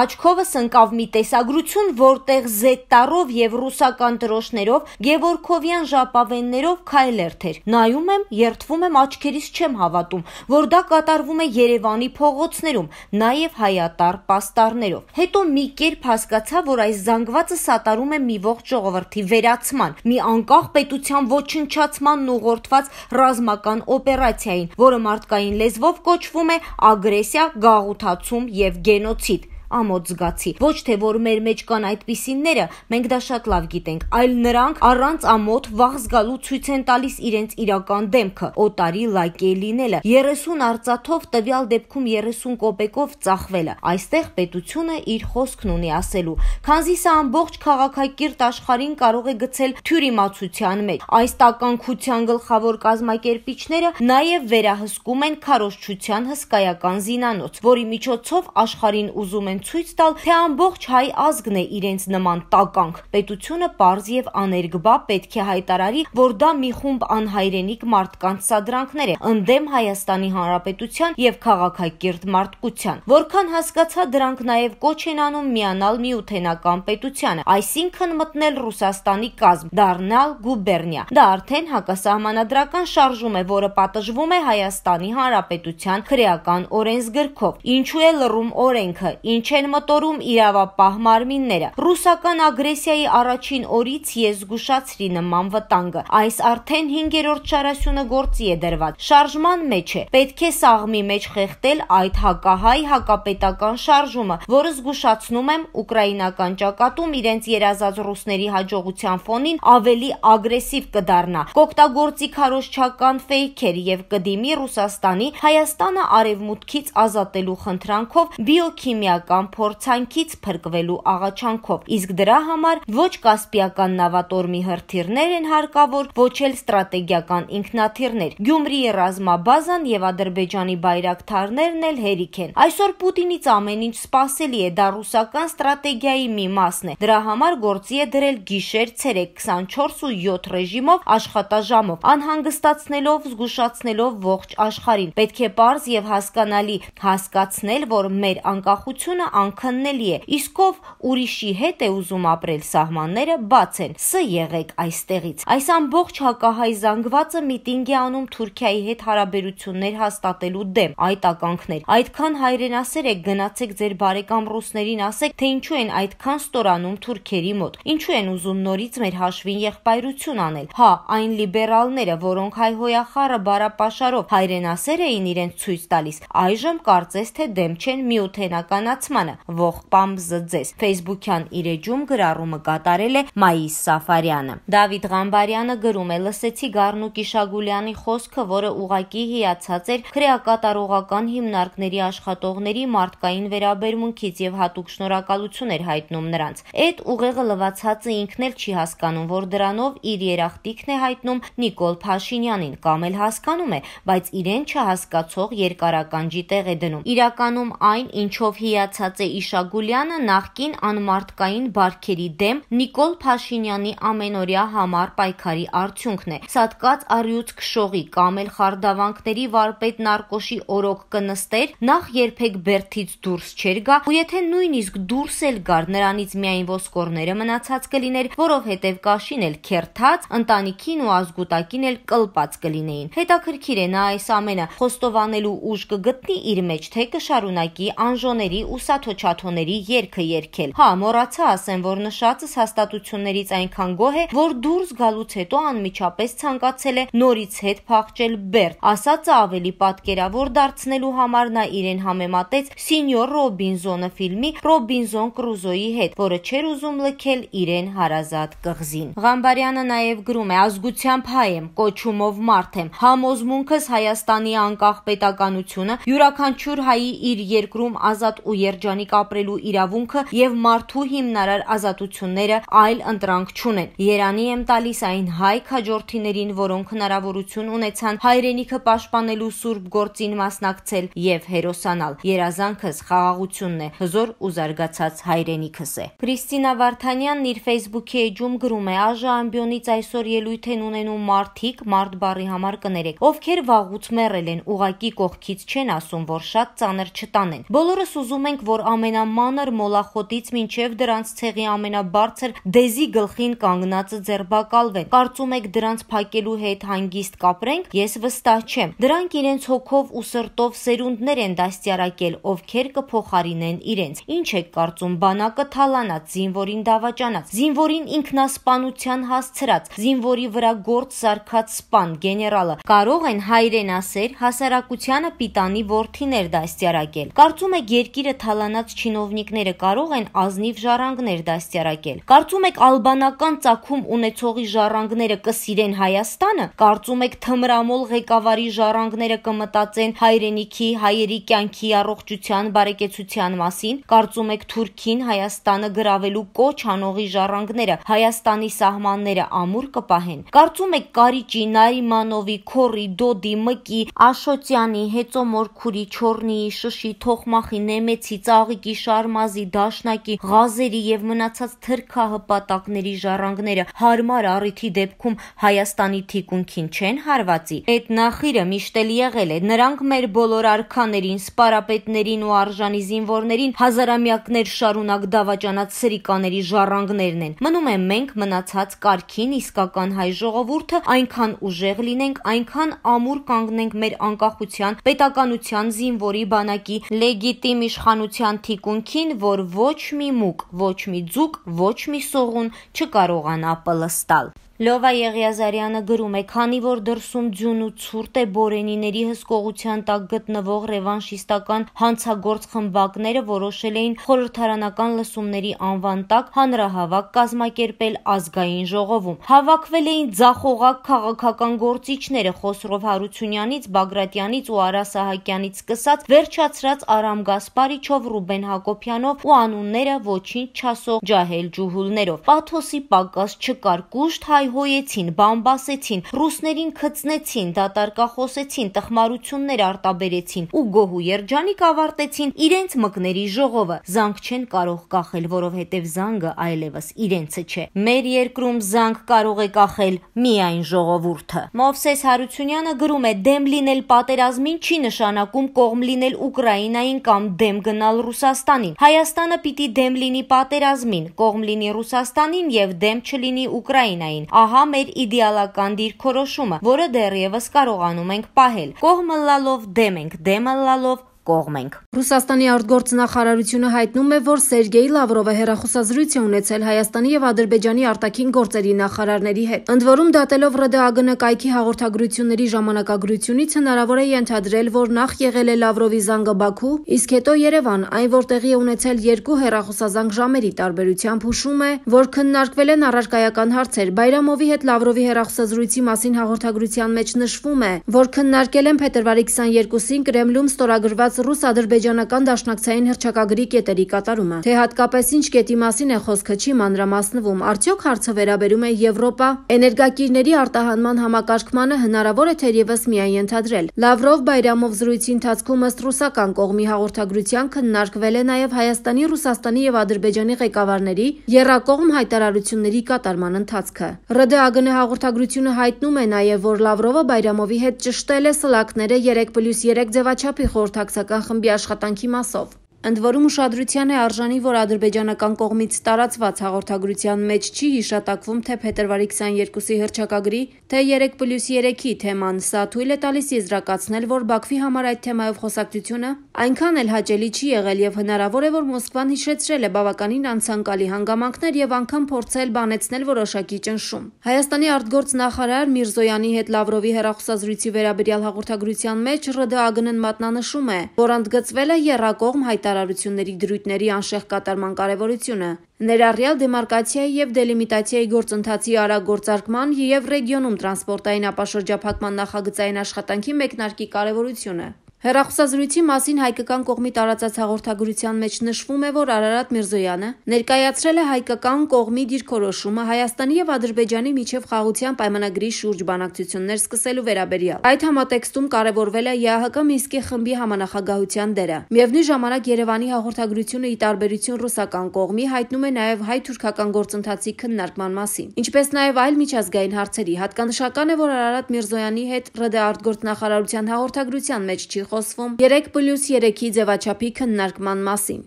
Աչքովս ընկավ մի տեսագրություն, որտեղ զետտարով եւ ռուսական դրոշներով Գևորգովյան ժապավեններով քայլերթ էր։ Նայում եմ, երթվում եմ, աչքերիս չեմ հավատում, որ դա կատարվում է Երևանի փողոցներում, նաեւ հայատար պաստառներով։ Հետո մի կերպ հասկացա, որ այս զանգվածը սատարում է մի ողջ ժողովրդի վերացման, մի անկախ պետության ոչնչացմանն ուղղորդված ռազմական օպերացիային, որը մարդկային լեզվով կոչվում է ագրեսիա, գաղութացում եւ գենոցիդ ամոթ զգացի։ Ոչ թե որ մեր մեջ կան այդպիսինները, մենք դա շատ լավ գիտենք, այլ նրանք առանց ամոթ վախ զգալու ցույց են տալիս իրենց իրական դեմքը, օտարի լայկե լինելը, 30 արծաթով տվյալ դեպքում 30 կոպեկով ծախվելը։ Այստեղ պետությունը իր խոսքն ունի ասելու։ Քանզի սա ամբողջ քաղաքակիրթ աշխարհին կարող է գցել թյուրիմացության մեջ։ Այս տականքության գլխավոր կազմակերպիչները նաև վերահսկում են քարոշչության հսկայական զինանոց, որի միջոցով աշխարհին ուզում են ցույց տալ, թե ամբողջ հայ ազգն է իրենց նման տականք։ Պետությունը པարզ եւ աներգբա պետք է հայտարարի, որ դա մի խումբ անհայրենիք մարդկանց սադրանքներ է, ընդդեմ Հայաստանի Հանրապետության եւ քաղաքակիրթ մարդկության։ Որքան հասկացա, դրանք նաեւ կոչ են անում միանալ միութենական պետությանը, այսինքն մտնել Ռուսաստանի կազմ, դառնալ գուբերնիա։ Դա արդեն հակասահմանադրական շարժում է, որը պատժվում է Հայաստանի Հանրապետության քրեական օրենսգրքով։ Ինչու է լռում օրենքը, ինչ չեն մտորում իրավապահ մարմինները։ Ռուսական ագրեսիայի առաջին օրից ես զգուշացրի նման վտանգը։ Այս արդեն 5-րդ շարասյունը գործի է դրված։ Շարժման մեջ է։ Պետք է սաղմի մեջ խեղդել այդ հակահայ հակապետական շարժումը, որը զգուշացնում եմ ուկրաինական ճակատում իրենց երազած ռուսների հաջողության ֆոնին ավելի ագրեսիվ կդառնա։ Կօգտագործի քարոշչական ֆեյքեր եւ կդիմի Ռուսաստանի Հայաստանը արևմուտքից ազատելու խնդրանքով բիոքիմիական կամ փորձանքից փրկվելու աղաչանքով, իսկ դրա համար ոչ Կասպիական նավատորմի հրթիռներ են հարկավոր, ոչ էլ ստրատեգիական ինքնաթիռներ։ Գյումրիի ռազմաբազան եւ Ադրբեջանի բայրակթարներն էլ հերիք են։ Այսօր Պուտինից ամեն ինչ սпасելի է, դա ռուսական ստրատեգիայի մի մասն է։ Դրա համար գործի է դրել գիշեր ցերեկ 24 ու 7 ռեժիմով աշխատաժամով, անհանգստացնելով, զգուշացնելով ողջ աշխարհին։ Պետք է པարզ եւ հասկանալի հասկացնել, որ մեր անկախությունը անքննելի է, իսկ ով ուրիշի հետ է ուզում ապրել, սահմանները բաց են։ Ս եղեք այստեղից։ Այս ամբողջ հակահայ զանգվածը միտինգ է անում Թուրքիայի հետ հարաբերություններ հաստատելու դեմ։ Այդ ականքներ, այդքան հայրենասեր եք, գնացեք ձեր բարեկամ ռուսներին ասեք, թե ինչու են այդքան ստորանում թուրքերի մոտ։ Ինչու են ուզում նորից մեր հաշվին եղբայրություն անել։ Հա, այն լիբերալները, որոնք հայ հոյախառը բարապաշարով հայրենասեր էին իրենց ցույց տալիս, այժմ կարծես թե դեմ չեն միութենականաց ստեղծմանը ողբամբ զծես։ Facebook-յան իր էջում գրառումը կատարել է Մայիս Սաֆարյանը։ Դավիթ Ղամբարյանը գրում է. «Լսեցի Գառնուկ Իշագուլյանի խոսքը, որը ուղակի հիացած էր քրեակատարողական հիմնարկների աշխատողների մարդկային վերաբերմունքից եւ հատուկ շնորհակալություն էր հայտնում նրանց։ Այդ ուղեղը լվացածը ինքն էլ չի հասկանում, որ դրանով իր երախտիկն է հայտնում Նիկոլ Փաշինյանին, կամ էլ հասկանում է, բայց իրեն չհասկացող երկարականջի տեղ է դնում։ Իրականում այն, ինչով հիացած հայտարարացած է Իշագուլյանը նախկին անմարդկային բարքերի դեմ Նիկոլ Փաշինյանի ամենօրյա համառ պայքարի արդյունքն է։ Սատկած առյուծ քշողի կամ էլ խարդավանքների վարպետ Նարկոշի օրոք կնստեր, նախ երբեք բերթից դուրս չեր գա, ու եթե նույնիսկ դուրս էլ գար, նրանից միայն ոսկորները մնացած կլիներ, որովհետև կաշին էլ քերթած, ընտանիքին ու ազգուտակին էլ կլպած կլինեին։ Հետաքրքիր է նա այս ամենը խոստովանելու ուժ կգտնի իր մեջ, թե կշարունակի անժոների ու Սաթո Չաթոների երգը երգել։ Հա, մոռացա ասեմ, որ նշածս հաստատություններից այնքան գոհ է, որ դուրս գալուց հետո անմիջապես ցանկացել է նորից հետ փախչել Բերտ։ Ասածը ավելի պատկերավոր դարձնելու համար նա իրեն համեմատեց Սինյոր Ռոբինզոնը ֆիլմի Ռոբինզոն Կրուզոյի հետ, որը չէր ուզում լքել իրեն հարազատ կղզին։ Ղամբարյանը նաև գրում է. ազգությամբ հայ եմ, կոչումով մարդ եմ։ Համոզմունքս Հայաստանի անկախ պետականությունը յուրաքանչյուր հայի իր երկրում ազատ ու երջ շրջանիկ ապրելու իրավունքը եւ մարդու հիմնարար ազատությունները այլ ընտրանք չունեն։ Երանի եմ տալիս այն հայ քաջորդիներին, որոնք հնարավորություն ունեցան հայրենիքը պաշտպանելու սուրբ գործին մասնակցել եւ հերոսանալ։ Երազանքս խաղաղությունն է, հզոր ու զարգացած հայրենիքս է։ Քրիստինա Վարդանյանն իր Facebook-ի էջում գրում է. «Աժը ամբյոնից այսօր ելույթ են ունենում մարդիկ, մարդ բարի համար կներեք, ովքեր վաղուց մեռել են, ուղակի կողքից չեն ասում, որ շատ ծանր չտանեն։ Բոլորս ուզում ենք, որ ամենամանր մոլախոտից մինչև դրանց ցեղի ամենաբարձր դեզի գլխին կանգնածը ձերբակալվեն։ Կարծում եք դրանց փակելու հետ հանգիստ կապրենք։ Ես վստահ չեմ։ Դրանք իրենց հոգով ու սրտով սերունդներ են դաստիարակել, ովքեր կփոխարինեն իրենց։ Ինչ եք կարծում, բանակը թալանած, զինվորին դավաճանած, զինվորին ինքնասպանության հասցրած, զինվորի վրա գործ սարքած սպան գեներալը կարող են հայրենասեր հասարակությանը պիտանի worth-իներ դաստիարակել։ Կարծում եք երկիրը թալան կալանած չինովնիկները կարող են ազնիվ ժառանգներ դաստիարակել։ Կարծում եք ալբանական ցակում ունեցողի ժառանգները կսիրեն Հայաստանը, կարծում եք թմրամոլ ղեկավարի ժառանգները կմտածեն հայրենիքի, հայերի կյանքի առողջության, բարեկեցության մասին, կարծում եք Թուրքին Հայաստանը գravelու կոչ անողի ժառանգները Հայաստանի սահմանները ամուր կպահեն։ Կարծում եք Կարիճի, Նարիմանովի, Քորի, Դոդի, Մկի, Աշոտյանի, Հեծո Մորքուրի, Չորնիի, Շշի, Թողմախի, Նեմեցի, ծաղիկի, շարմազի, դաշնակի, ղազերի եւ մնացած թրքահպատակների ժառանգները հարմար առիթի դեպքում Հայաստանի թիկունքին չեն հարվածի։ Այդ նախիրը միշտ էլ եղել է։ Նրանք մեր բոլոր արքաներին, սպարապետներին ու արժանի զինվորներին հազարամյակներ շարունակ դավաճանած սրիկաների ժառանգներն են։ Մնում է մենք մնացած կարքին իսկական հայ ժողովուրդը այնքան ուժեղ լինենք, այնքան ամուր կանգնենք մեր անկախության, պետականության զինվորի բանակի լեգիտիմ իշխանության իրականության թիկունքին, որ ոչ մի մուկ, ոչ մի ձուկ, ոչ մի սողուն չկարողանա պլստալ։ Լովա Եղիազարյանը գրում է. «Քանի որ դրսում ձյուն ու ցուրտ է Բորենիների հսկողության տակ գտնվող ռևանշիստական հանցագործ խմբակները որոշել էին խորհրդարանական լսումների անվան տակ հանրահավաք կազմակերպել ազգային ժողովում։ Հավաքվել էին ձախողակ քաղաքական գործիչները Խոսրով Հարությունյանից, Բագրատյանից ու Արա Սահակյանից սկսած, վերջացրած Արամ Գասպարիչով, Ռուբեն Հակոբյանով ու անունները ոչինչ չասող ջահել ջուհուլներով։ Պաթոսի պակաս չկար կուշտ հայ հայհոյեցին, բամբասեցին, ռուսներին քծնեցին, դատարկախոսեցին, տխմարություններ արտաբերեցին ու գոհու երջանիկ ավարտեցին իրենց մկների ժողովը։ Զանգ չեն կարող կախել, որովհետև զանգը այլևս իրենցը չէ։ Մեր երկրում զանգ կարող է կախել միայն ժողովուրդը։ Մովսես Հարությունյանը գրում է՝ դեմ լինել պատերազմին չի նշանակում կողմ լինել Ուկրաինային կամ դեմ գնալ Ռուսաստանին։ Հայաստանը պիտի դեմ լինի պատերազմին, կողմ լինի Ռուսաստանին եւ դեմ չլինի Ուկրաինային ահա մեր իդեալական դիրքորոշումը, որը դեռևս կարողանում ենք պահել։ Կողմը լալով դեմ ենք, դեմը լալով կողմ ենք։ Ռուսաստանի արտգործնախարարությունը հայտնում է, որ Սերգեյ Լավրովը հերախոսազրույց է ունեցել Հայաստանի եւ Ադրբեջանի արտաքին գործերի նախարարների հետ։ Ընդ որում դատելով ՌԴԱԳՆ կայքի հաղորդագրությունների ժամանակագրությունից հնարավոր է ենթադրել, որ նախ եղել է Լավրովի զանգը Բաքու, իսկ հետո Երևան, այն որտեղի է ունեցել երկու հերախոսազանգ ժամերի տարբերությամբ հուշում է, որ քննարկվել են առարկայական հարցեր։ Բայրամովի հետ Լավրովի հերախոսազրույցի մասին հաղորդագրության մեջ նշվում է, որ քննարկել են փետրվարի 22-ին Կրեմլում ստորագրված կատարված ռուս-ադրբեջանական դաշնակցային հրճակագրի կետերի կատարումը։ Թե հատկապես ինչ կետի մասին է խոսքը չի մանրամասնվում, արդյոք հարցը վերաբերում է Եվրոպա էներգակիրների արտահանման համակարգմանը հնարավոր է թերևս միայն ենթադրել։ Լավրով Բայրամով զրույցի ընթացքում ըստ ռուսական կողմի հաղորդագրության քննարկվել է նաև Հայաստանի, Ռուսաստանի եւ Ադրբեջանի ղեկավարների երկկողմ հայտարարությունների կատարման ընթացքը։ ՌԴԱ գնե հաղորդագրությունը հայտնում է նաև, որ Լավրովը Բայրամովի հետ ճշտել է սլակները 3+3 ձևաչափի խորհրդակցական վարչական խմբի աշխատանքի մասով։ Ընդ որում ուշադրության է արժանի, որ ադրբեջանական կողմից տարածված հաղորդագրության մեջ չի հիշատակվում թե փետրվարի 22-ի հրճակագրի, թե 3+3-ի թեման։ Սա թույլ է տալիս եզրակացնել, որ Բաքվի համար այդ թեմայով խոսակցությունը այնքան էլ հաճելի չի եղել եւ հնարավոր է, որ Մոսկվան հիշեցրել է բավականին անցանկալի հանգամանքներ եւ անգամ փորձել բանեցնել որոշակի ճնշում։ Հայաստանի արտգործնախարար Միրզոյանի հետ Լավրովի հերախոսազրույցի վերաբերյալ հաղորդագրության մեջ ՌԴԱ գնն մատնանշում է, որ ընդգծվել է երրակողմ հայտարարություն հայտարարությունների դրույթների անշեղ կատարման կարևորությունը, ներառյալ դեմարկացիայի եւ դելիմիտացիայի գործընթացի արագ գործարկման եւ ռեգիոնում տրանսպորտային ապաշրջափակման նախագծային աշխատանքի մեկնարկի կարևորությունը։ Հերախոսազրույցի մասին հայկական կողմի տարածած հաղորդագրության մեջ նշվում է, որ Արարատ Միրզոյանը ներկայացրել է հայկական կողմի դիրքորոշումը Հայաստանի եւ Ադրբեջանի միջև խաղաղության պայմանագրի շուրջ բանակցություններ սկսելու վերաբերյալ։ Այդ համատեքստում կարևորվել է ԵԱՀԿ Մինսկի խմբի համանախագահության դերը։ Միևնույն ժամանակ Երևանի հաղորդագրությունը ի տարբերություն ռուսական կողմի հայտնում է նաեւ հայ-թուրքական գործընթացի քննարկման մասին, ինչպես նաեւ այլ միջազգային հարցերի։ Հատկանշական է, որ Արարատ Միրզոյանի հետ ՌԴ արտգործնախարարության հաղորդագրության մեջ չի խոսվում 3+3-ի ձևաչափի քննարկման մասին։